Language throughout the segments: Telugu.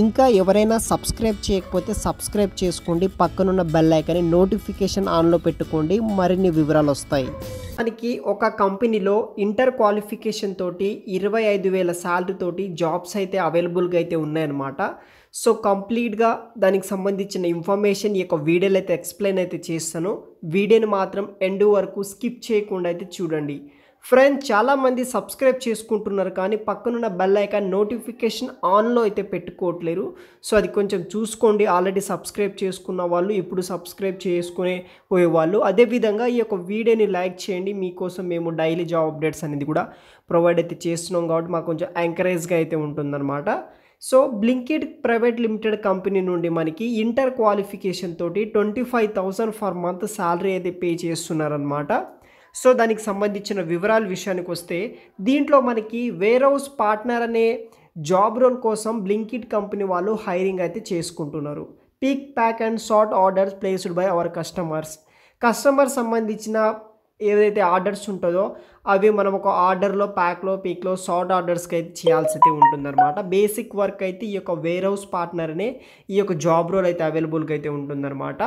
ఇంకా ఎవరైనా సబ్స్క్రైబ్ చేయకపోతే సబ్స్క్రైబ్ చేసుకోండి పక్కనున్న బెల్ ఐకాన్ని నోటిఫికేషన్ ఆన్లో పెట్టుకోండి మరిన్ని వివరాలు వస్తాయి మనకి ఒక కంపెనీలో ఇంటర్ క్వాలిఫికేషన్ తోటి ఇరవై ఐదు వేల శాలరీ తోటి జాబ్స్ అయితే అవైలబుల్గా అయితే ఉన్నాయన్నమాట సో కంప్లీట్గా దానికి సంబంధించిన ఇన్ఫర్మేషన్ ఈ యొక్క వీడియోలు అయితే ఎక్స్ప్లెయిన్ అయితే చేస్తాను వీడియోని మాత్రం ఎండ్ వరకు స్కిప్ చేయకుండా అయితే చూడండి ఫ్రెండ్స్ చాలామంది సబ్స్క్రైబ్ చేసుకుంటున్నారు కానీ పక్కనున్న బెల్ ఐకాన్ నోటిఫికేషన్ ఆన్లో అయితే పెట్టుకోవట్లేరు సో అది కొంచెం చూసుకోండి ఆల్రెడీ సబ్స్క్రైబ్ చేసుకున్న వాళ్ళు ఇప్పుడు సబ్స్క్రైబ్ చేసుకునే పోయేవాళ్ళు అదేవిధంగా ఈ యొక్క వీడియోని లైక్ చేయండి మీకోసం మేము డైలీ జాబ్ అప్డేట్స్ అనేది కూడా ప్రొవైడ్ అయితే చేస్తున్నాం కాబట్టి మాకు కొంచెం ఎంకరేజ్గా అయితే ఉంటుందన్నమాట so Blinkit private limited company నుండి మనకి ఇంటర్ క్వాలిఫికేషన్ తోటి twenty five thousand for month salary అయితే పే చేస్తున్నారనమాట సో దానికి సంబంధించిన వివరాల విషయానికి వస్తే దీంట్లో మనకి వేర్ హౌస్ పార్ట్నర్ అనే జాబ్ రోల్ కోసం బ్లింకిట్ కంపెనీ వాళ్ళు హైరింగ్ అయితే చేసుకుంటున్నారు pick pack and sort orders placed by our customers customer సంబంధించిన ఏదైతే ఆర్డర్స్ ఉంటుందో అవి మనం ఒక ఆర్డర్లో ప్యాక్లో పీక్లో షార్ట్ ఆర్డర్స్కి అయితే చేయాల్సి అయితే ఉంటుందన్నమాట బేసిక్ వర్క్ అయితే ఈ యొక్క వేర్ హౌస్ పార్ట్నర్నే ఈ యొక్క జాబ్ రోల్ అయితే అవైలబుల్గా అయితే ఉంటుందన్నమాట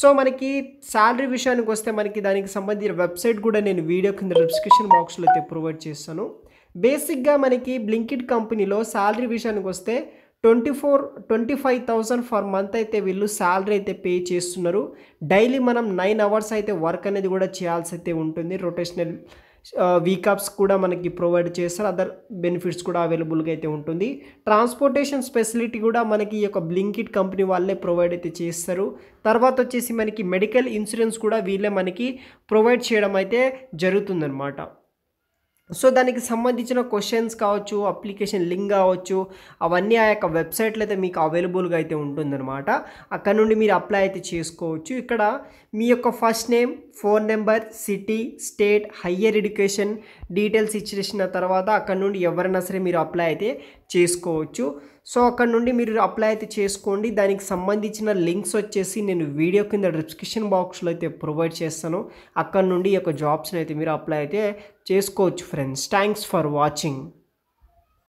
సో మనకి శాలరీ విషయానికి వస్తే మనకి దానికి సంబంధించిన వెబ్సైట్ కూడా నేను వీడియో కింద డిస్క్రిప్షన్ బాక్స్లో అయితే ప్రొవైడ్ చేస్తాను బేసిక్గా మనకి బ్లింకిడ్ కంపెనీలో శాలరీ విషయానికి వస్తే twenty four twenty five thousand for month అయితే వీళ్ళు శాలరీ అయితే పే చేస్తున్నారు డైలీ మనం నైన్ అవర్స్ అయితే వర్క్ అనేది కూడా చేయాల్సి అయితే ఉంటుంది రొటేషనల్ వీకప్స్ కూడా మనకి ప్రొవైడ్ చేస్తారు అదర్ బెనిఫిట్స్ కూడా అవైలబుల్గా అయితే ఉంటుంది ట్రాన్స్పోర్టేషన్ ఫెసిలిటీ కూడా మనకి ఈ యొక్క బ్లింకిట్ కంపెనీ వాళ్ళే ప్రొవైడ్ అయితే చేస్తారు తర్వాత వచ్చేసి మనకి మెడికల్ ఇన్సూరెన్స్ కూడా వీళ్ళే మనకి ప్రొవైడ్ చేయడం అయితే జరుగుతుందన్నమాట సో దానికి సంబంధించిన క్వశ్చన్స్ కావచ్చు అప్లికేషన్ లింక్ కావచ్చు అవన్నీ ఆ యొక్క వెబ్సైట్లో అయితే మీకు అవైలబుల్గా అయితే ఉంటుందన్నమాట అక్కడ నుండి మీరు అప్లై అయితే చేసుకోవచ్చు ఇక్కడ మీ యొక్క first name phone number city state higher education details ఇచ్చేసిన తర్వాత అక్కడ నుండి ఎవరైనా సరే మీరు అప్లై అయితే చేసుకోవచ్చు సో అక్కడ నుండి మీరు అప్లై అయితే చేసుకోండి దానికి సంబంధించిన లింక్స్ వచ్చేసి నేను వీడియో కింద డిస్క్రిప్షన్ బాక్స్లో అయితే ప్రొవైడ్ చేస్తాను అక్కడ నుండి ఈ యొక్క జాబ్స్ని అయితే మీరు అప్లై అయితే చేసుకోవచ్చు ఫ్రెండ్స్ థ్యాంక్స్ ఫర్ వాచింగ్